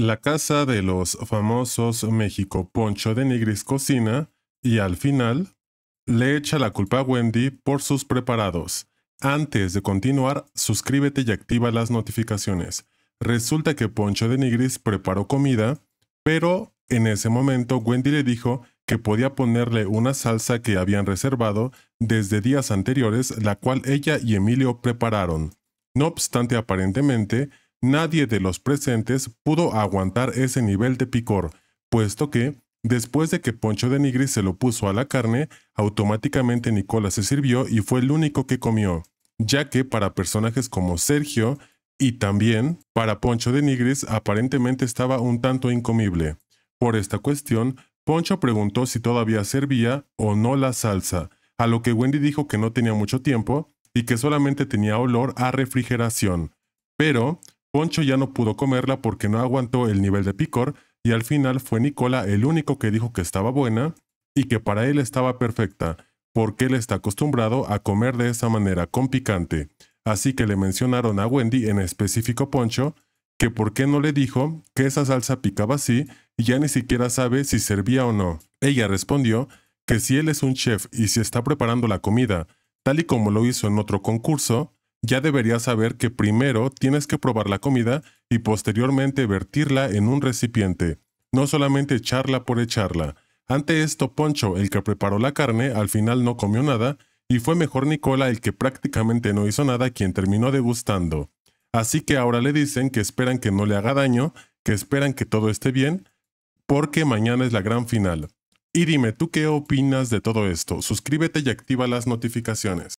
la casa de los famosos México Poncho de Nigris cocina y al final le echa la culpa a Wendy por sus preparados. Antes de continuar, suscríbete y activa las notificaciones. Resulta que Poncho de Nigris preparó comida, pero en ese momento Wendy le dijo que podía ponerle una salsa que habían reservado desde días anteriores, la cual ella y Emilio prepararon. No obstante, aparentemente, Nadie de los presentes pudo aguantar ese nivel de picor, puesto que, después de que Poncho de Nigris se lo puso a la carne, automáticamente Nicola se sirvió y fue el único que comió, ya que para personajes como Sergio y también para Poncho de Nigris aparentemente estaba un tanto incomible. Por esta cuestión, Poncho preguntó si todavía servía o no la salsa, a lo que Wendy dijo que no tenía mucho tiempo y que solamente tenía olor a refrigeración. Pero Poncho ya no pudo comerla porque no aguantó el nivel de picor y al final fue Nicola el único que dijo que estaba buena y que para él estaba perfecta, porque él está acostumbrado a comer de esa manera con picante. Así que le mencionaron a Wendy, en específico Poncho, que por qué no le dijo que esa salsa picaba así y ya ni siquiera sabe si servía o no. Ella respondió que si él es un chef y si está preparando la comida, tal y como lo hizo en otro concurso, ya deberías saber que primero tienes que probar la comida y posteriormente vertirla en un recipiente, no solamente echarla por echarla. Ante esto, Poncho, el que preparó la carne, al final no comió nada, y fue mejor Nicola el que prácticamente no hizo nada quien terminó degustando. Así que ahora le dicen que esperan que no le haga daño, que esperan que todo esté bien, porque mañana es la gran final. Y dime, ¿tú qué opinas de todo esto? Suscríbete y activa las notificaciones.